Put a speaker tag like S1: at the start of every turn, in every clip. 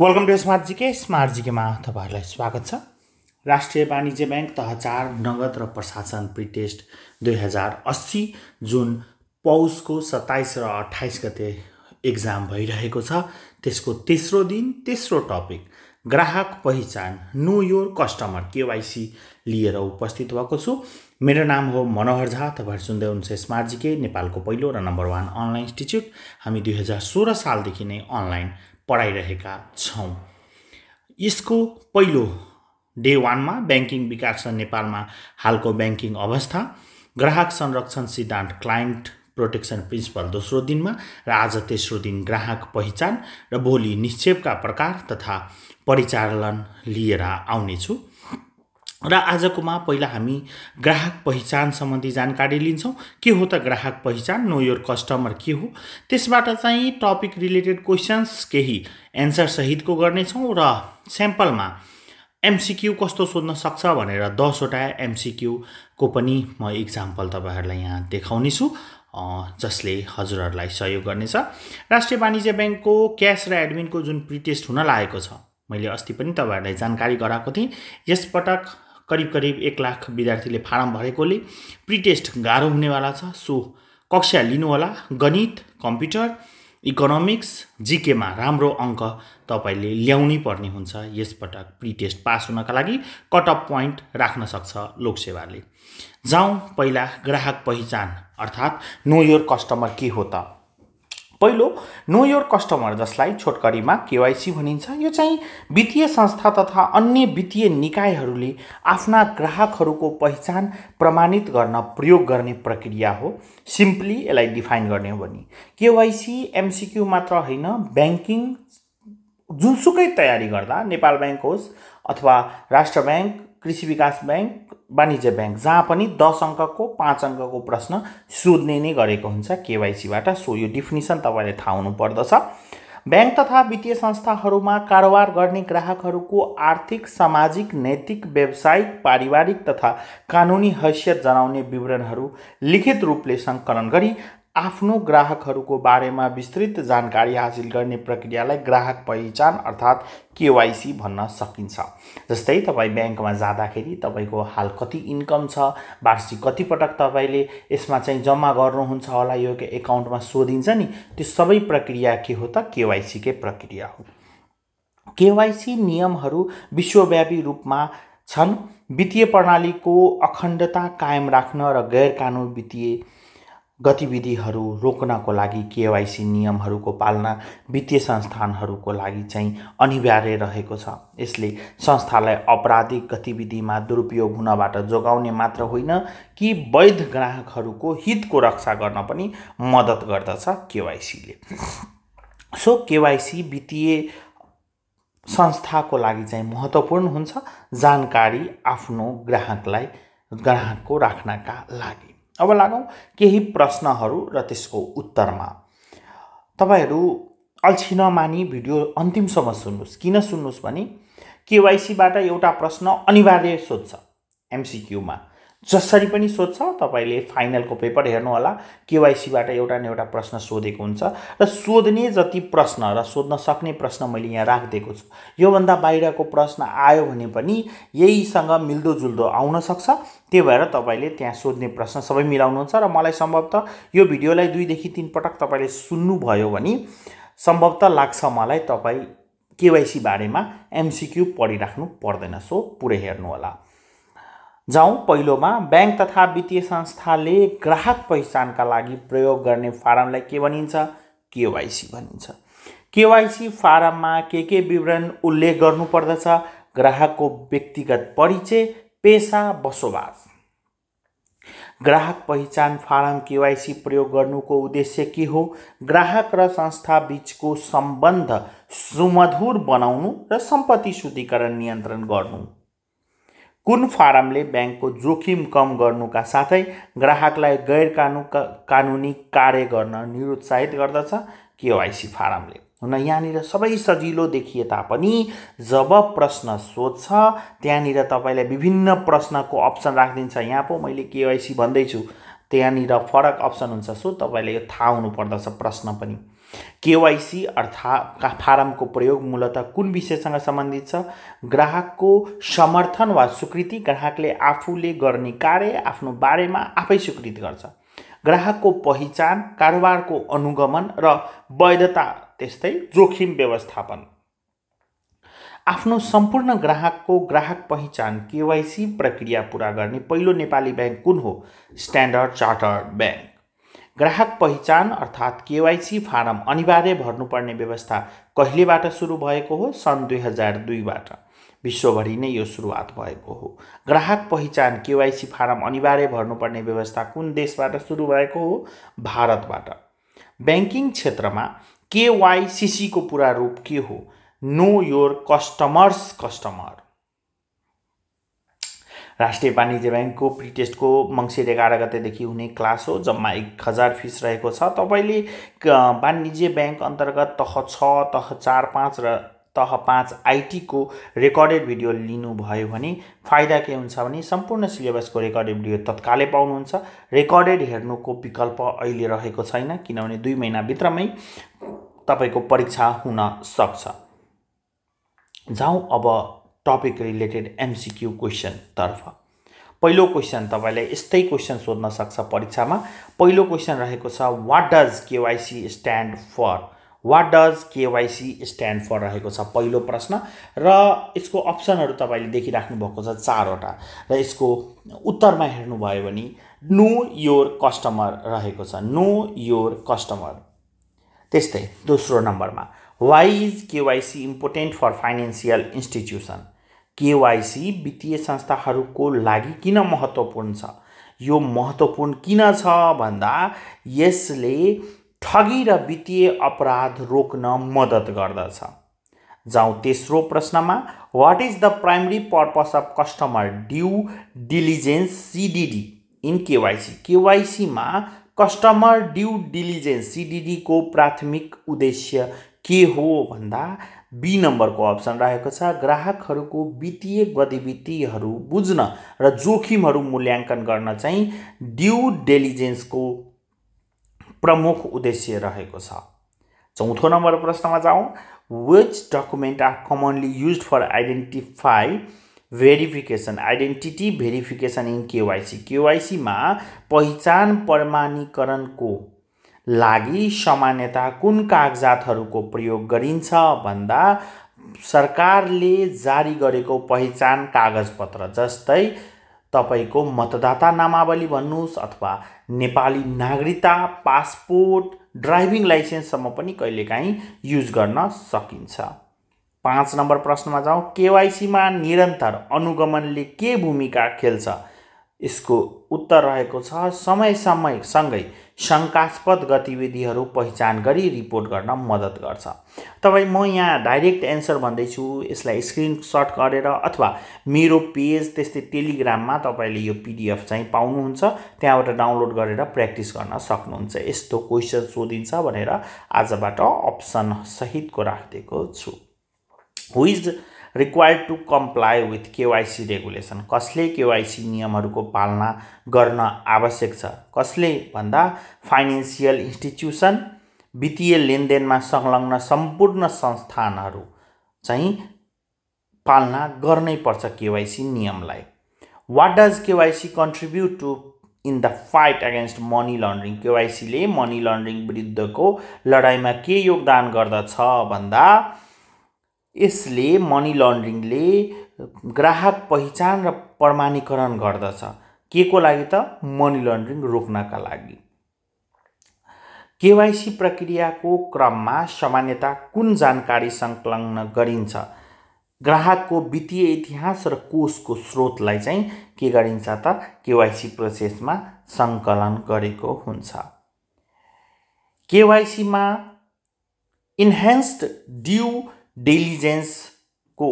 S1: welcome to smart GK smart जिकेमा तपाईँहरूलाई स्वागत छ राष्ट्रिय वाणिज्य ब्याङ्क तह चार नगद र प्रशासन प्रिटेस्ट दुई हजार अस्सी जुन पौषको सत्ताइस र अठाइस गते इक्जाम भइरहेको छ त्यसको तेस्रो दिन तेस्रो टपिक ग्राहक पहिचान नो योर कस्टमर केवाइसी लिएर उपस्थित भएको छु मेरो नाम हो मनोहर झा तपाईँहरू सुन्दै हुनुहुन्छ स्मार्ट जिके नेपालको पहिलो र नम्बर वान अनलाइन इन्स्टिच्युट हामी दुई हजार सोह्र सालदेखि नै अनलाइन पढाइरहेका छौँ यसको पहिलो डे वानमा ब्याङ्किङ विकास नेपालमा हालको ब्याङ्किङ अवस्था ग्राहक संरक्षण सिद्धान्त क्लाइन्ट प्रोटेक्सन प्रिन्सिपल दोस्रो दिनमा र आज तेस्रो दिन ग्राहक पहिचान र भोलि निक्षेपका प्रकार तथा परिचालन लिएर आउनेछु र आजकोमा पहिला हामी ग्राहक पहिचान सम्बन्धी जानकारी लिन्छौँ के हो त ग्राहक पहिचान नो योर कस्टमर के हो त्यसबाट चाहिँ टपिक रिलेटेड क्वेसन्स केही एन्सरसहितको गर्नेछौँ र स्याम्पलमा एमसिक्यू कस्तो सोध्न सक्छ भनेर दसवटा एमसिक्यूको पनि म इक्जाम्पल तपाईँहरूलाई यहाँ देखाउनेछु जसले हजुरहरूलाई सहयोग गर्नेछ राष्ट्रिय वाणिज्य ब्याङ्कको क्यास र एडमिनको जुन प्रिटेस्ट हुन लागेको छ मैले अस्ति पनि तपाईँहरूलाई जानकारी गराएको थिएँ यसपटक करिब करिब एक लाख विद्यार्थीले फारम भरेकोले प्रिटेस्ट गाह्रो हुनेवाला छ सो कक्षा लिनुहोला गणित कम्प्युटर इकोनोमिक्स जिकेमा राम्रो अङ्क तपाईँले ल्याउनै पर्ने हुन्छ यसपटक प्रिटेस्ट पास हुनका लागि कट अफ पोइन्ट राख्न सक्छ लोकसेवाले जाउँ पहिला ग्राहक पहिचान अर्थात् नो योर कस्टमर के हो त पहिलो नो योर कस्टमर जसलाई छोटकरीमा केवाइसी भनिन्छ यो चाहिँ वित्तीय संस्था तथा अन्य वित्तीय निकायहरूले आफ्ना ग्राहकहरूको पहिचान प्रमाणित गर्न प्रयोग गर्ने प्रक्रिया हो सिम्पली यसलाई डिफाइन गर्ने हो भने केवाइसी एमसिक्यू मात्र होइन ब्याङ्किङ जुनसुकै तयारी गर्दा नेपाल ब्याङ्क होस् अथवा राष्ट्र ब्याङ्क कृषि विकास ब्याङ्क वाणिज्य ब्याङ्क जहाँ पनि दस अङ्कको पाँच अङ्कको प्रश्न सोध्ने नै गरेको हुन्छ केवाइसीबाट सो यो डिफिनिसन तपाईँले थाहा हुनुपर्दछ ब्याङ्क तथा वित्तीय संस्थाहरूमा कारोबार गर्ने ग्राहकहरूको आर्थिक सामाजिक नैतिक व्यावसायिक पारिवारिक तथा कानुनी हैसियत जनाउने विवरणहरू लिखित रूपले सङ्कलन गरी आफ्नो ग्राहकहरूको बारेमा विस्तृत जानकारी हासिल गर्ने प्रक्रियालाई ग्राहक पहिचान अर्थात् केवाइसी भन्न सकिन्छ जस्तै तपाईँ ब्याङ्कमा जाँदाखेरि तपाईँको हाल कति इन्कम छ वार्षिक कतिपटक तपाईँले यसमा चाहिँ जम्मा गर्नुहुन्छ होला यो एकाउन्टमा सोधिन्छ नि त्यो सबै प्रक्रिया के हो त केवाइसीकै प्रक्रिया हो केवाइसी नियमहरू विश्वव्यापी रूपमा छन् वित्तीय प्रणालीको अखण्डता कायम राख्न र गैर कानुन वित्तीय गतिविधिहरू रोक्नको लागि केवाइसी नियमहरूको पालना वित्तीय संस्थानहरूको लागि चाहिँ अनिवार्य रहेको छ यसले संस्थालाई अपराधिक गतिविधिमा दुरुपयोग हुनबाट जोगाउने मात्र होइन कि वैध ग्राहकहरूको हितको रक्षा गर्न पनि मद्दत गर्दछ केवाइसीले सो केवाइसी वित्तीय संस्थाको लागि चाहिँ महत्त्वपूर्ण हुन्छ जानकारी आफ्नो ग्राहकलाई ग्राहकको राख्नका लागि अब लागौँ केही प्रश्नहरू र त्यसको उत्तरमा तपाईँहरू अल्छी नमानी भिडियो अन्तिमसम्म सुन्नुहोस् किन सुन्नुहोस् भने केवाइसीबाट एउटा प्रश्न अनिवार्य सोध्छ एमसिक्यूमा जसरी पनि सोध्छ तपाईँले फाइनलको पेपर हेर्नु हेर्नुहोला केवाइसीबाट एउटा न एउटा प्रश्न सोधेको हुन्छ र सोध्ने जति प्रश्न र सोध्न सक्ने प्रश्न मैले यहाँ राखिदिएको छु योभन्दा बाहिरको प्रश्न आयो भने पनि यहीसँग मिल्दोजुल्दो आउन सक्छ त्यही भएर तपाईँले त्यहाँ सोध्ने प्रश्न सबै मिलाउनुहुन्छ र मलाई सम्भवतः यो भिडियोलाई दुईदेखि तिन पटक तपाईँले सुन्नुभयो भने सम्भवतः लाग्छ मलाई तपाईँ केवाइसी बारेमा एमसिक्यू पढिराख्नु पर्दैन सो पुरै हेर्नु होला जाउँ पहिलोमा ब्याङ्क तथा वित्तीय संस्थाले ग्राहक पहिचानका लागि प्रयोग गर्ने फारमलाई के भनिन्छ केवाइसी भनिन्छ केवाइसी फारममा के के विवरण उल्लेख गर्नुपर्दछ ग्राहकको व्यक्तिगत परिचय पेसा बसोबास ग्राहक पहिचान फारम केवाइसी प्रयोग गर्नुको उद्देश्य के हो ग्राहक र संस्था बिचको सम्बन्ध सुमधुर बनाउनु र सम्पत्ति शुद्धिकरण नियन्त्रण गर्नु कुन फारमले ब्याङ्कको जोखिम कम गर्नुका साथै ग्राहकलाई गैर कानु का, कानुनी कार्य गर्न निरुत्साहित गर्दछ केवाइसी फारमले हुन यहाँनिर सबै सजिलो देखिए तापनि जब प्रश्न सोध्छ त्यहाँनिर तपाईँलाई विभिन्न प्रश्नको अप्सन राखिदिन्छ यहाँ पो मैले केवाइसी भन्दैछु त्यहाँनिर फरक अप्सन हुन्छ सो तपाईँले यो थाहा हुनुपर्दछ प्रश्न पनि केवाइसी अर्थात् फारमको प्रयोग मूलत कुन विषयसँग सम्बन्धित छ ग्राहकको समर्थन वा स्वीकृति ग्राहकले आफूले गर्ने कार्य आफ्नो बारेमा आफै स्वीकृत गर्छ ग्राहकको पहिचान कारोबारको अनुगमन र वैधता त्यस्तै जोखिम व्यवस्थापन आफ्नो सम्पूर्ण ग्राहकको ग्राहक पहिचान केवाइसी प्रक्रिया पुरा गर्ने पहिलो नेपाली ब्याङ्क कुन हो स्ट्यान्डर्ड चार्टर्ड ब्याङ्क ग्राहक पहिचान अर्थात् केवाइसी फारम अनिवार्य भर्नुपर्ने व्यवस्था कहिलेबाट सुरु भएको हो सन् दुई हजार दुईबाट विश्वभरि नै यो सुरुवात भएको हो ग्राहक पहिचान केवाइसी फारम अनिवार्य भर्नुपर्ने व्यवस्था कुन देशबाट सुरु भएको हो भारतबाट ब्याङ्किङ क्षेत्रमा केवाइसिसीको पुरा रूप के हो नो योर कस्टमर्स कस्टमर राष्ट्रिय वाणिज्य ब्याङ्कको प्रिटेस्टको मङ्सिर एघार गतेदेखि हुने क्लास हो जम्मा एक हजार फिस रहेको छ तपाईँले वाणिज्य ब्याङ्क अन्तर्गत तह छ तह चार पाँच र तह पाँच आइटीको रेकर्डेड भिडियो लिनुभयो भने फाइदा के हुन्छ भने सम्पूर्ण सिलेबसको रेकर्डेड भिडियो तत्कालै पाउनुहुन्छ रेकर्डेड हेर्नुको विकल्प अहिले रहेको छैन किनभने दुई महिनाभित्रमै तपाईँको परीक्षा हुन सक्छ जाउँ अब टपिक रिलेटेड एमसिक्यू क्वेसनतर्फ पहिलो क्वेसन तपाईँलाई यस्तै क्वेसन सोध्न सक्छ परीक्षामा पहिलो क्वेसन रहेको छ what does KYC stand for what does KYC stand for रहेको छ पहिलो प्रश्न र यसको अप्सनहरू तपाईँले देखिराख्नु भएको छ चारवटा र यसको उत्तरमा हेर्नुभयो भने नो योर कस्टमर रहेको छ नो योर कस्टमर त्यस्तै दोस्रो नम्बरमा why is KYC important for financial institution KYC वित्तीय संस्थाहरूको लागि किन महत्त्वपूर्ण छ यो महत्त्वपूर्ण किन छ भन्दा यसले ठगी र वित्तीय अपराध रोक्न मद्दत गर्दछ जाउँ तेस्रो प्रश्नमा what is the primary purpose of customer due diligence CDD in KYC केवाइसीमा कस्टमर ड्यु डिलिजेन्स सिडिडीको प्राथमिक उद्देश्य के हो भन्दा बी नम्बरको अप्सन राखेको छ ग्राहकहरूको वित्तीय गतिविधिहरू बुझ्न र जोखिमहरू मूल्याङ्कन गर्न चाहिँ ड्यु डेलिजेन्सको प्रमुख उद्देश्य रहेको छ चौथो नम्बर प्रश्नमा जाउँ which document are commonly use for identify verification identity verification in KYC केवाइसीमा पहिचान प्रमाणीकरणको लागि सामान्यता कुन कागजातहरूको प्रयोग गरिन्छ भन्दा सरकारले जारी गरेको पहिचान कागजपत्र जस्तै तपाईँको मतदाता नामावली भन्नुहोस् अथवा नेपाली नागरिकता पासपोर्ट ड्राइभिङ लाइसेन्ससम्म पनि कहिलेकाहीँ युज गर्न सकिन्छ पाँच नम्बर प्रश्नमा जाउँ केवाइसीमा निरन्तर अनुगमनले के भूमिका खेल्छ यसको उत्तर रहेको छ समय समयसँगै शङ्कास्पद गतिविधिहरू पहिचान गरी रिपोर्ट गर्न मद्दत गर्छ तपाईँ म यहाँ डाइरेक्ट एन्सर भन्दैछु यसलाई स्क्रिनसट गरेर अथवा मेरो पेज त्यस्तै टेलिग्राममा तपाईँले यो पिडिएफ चाहिँ पाउनुहुन्छ त्यहाँबाट डाउनलोड गरेर प्र्याक्टिस गर्न सक्नुहुन्छ यस्तो क्वेसन सोधिन्छ भनेर आजबाट अप्सन सहितको राखिदिएको छु who's required to comply with KYC regulation कसले केवाइसी नियमहरूको पालना गर्न आवश्यक छ कसले भन्दा फाइनेन्सियल इन्स्टिट्युसन वित्तीय लेनदेनमा संलग्न सम्पूर्ण संस्थानहरू चाहिँ पालना गर्नै पर्छ केवाइसी नियमलाई what does KYC contribute to in the fight against money laundering केवाइसीले मनी लन्ड्रिङ विरुद्धको लडाइँमा के योगदान गर्दछ भन्दा यसले मनी लन्ड्रिङले ग्राहक पहिचान र प्रमाणीकरण गर्दछ के को लागि त मनी लन्ड्रिङ रोक्नका लागि केवाइसी प्रक्रियाको क्रममा सामान्यता कुन जानकारी सङ्कलन गरिन्छ ग्राहकको वित्तीय इतिहास र कोषको स्रोतलाई चाहिँ के गरिन्छ त केवाइसी प्रोसेसमा सङ्कलन गरेको हुन्छ केवाइसीमा इन्हेन्स्ड ड्यु डेलिजेन्सको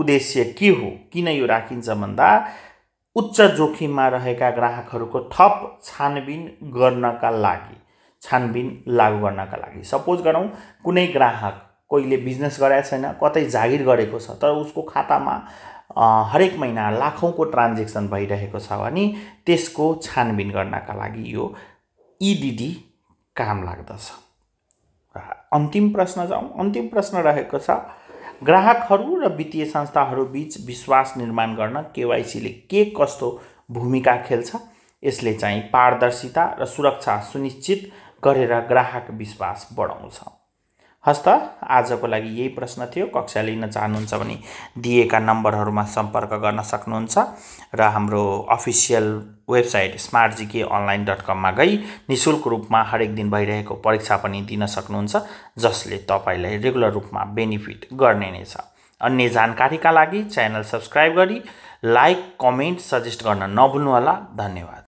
S1: उद्देश्य के हो किन यो राखिन्छ भन्दा उच्च जोखिममा रहेका ग्राहकहरूको थप छानबिन गर्नका लागि छानबिन लागू गर्नका लागि सपोज गरौँ कुनै ग्राहक कोहीले बिजनेस गराएको छैन कतै जागिर गरेको छ तर उसको खातामा हरेक महिना लाखौँको ट्रान्जेक्सन भइरहेको छ भने त्यसको छानबिन गर्नका लागि यो इडिडी काम लाग्दछ अन्तिम प्रश्न जाउँ अन्तिम प्रश्न रहेको छ ग्राहकहरू र वित्तीय संस्थाहरू बिच विश्वास निर्माण गर्न केवाइसीले के कस्तो भूमिका खेल्छ यसले चाहिँ पारदर्शिता र सुरक्षा सुनिश्चित गरेर ग्राहक विश्वास बढाउँछ हस्त आजको लागि यही प्रश्न थियो कक्षा लिन चाहनुहुन्छ भने दिएका नम्बरहरूमा सम्पर्क गर्न सक्नुहुन्छ र हाम्रो official website smart GK online dot कममा गई नि शुल्क रूपमा हरेक दिन भइरहेको परीक्षा पनि दिन सक्नुहुन्छ जसले तपाईँलाई रेगुलर रूपमा बेनिफिट गर्ने नै छ अन्य जानकारीका लागि च्यानल सब्सक्राइब गरी लाइक कमेन्ट सजेस्ट गर्न नभुल्नुहोला धन्यवाद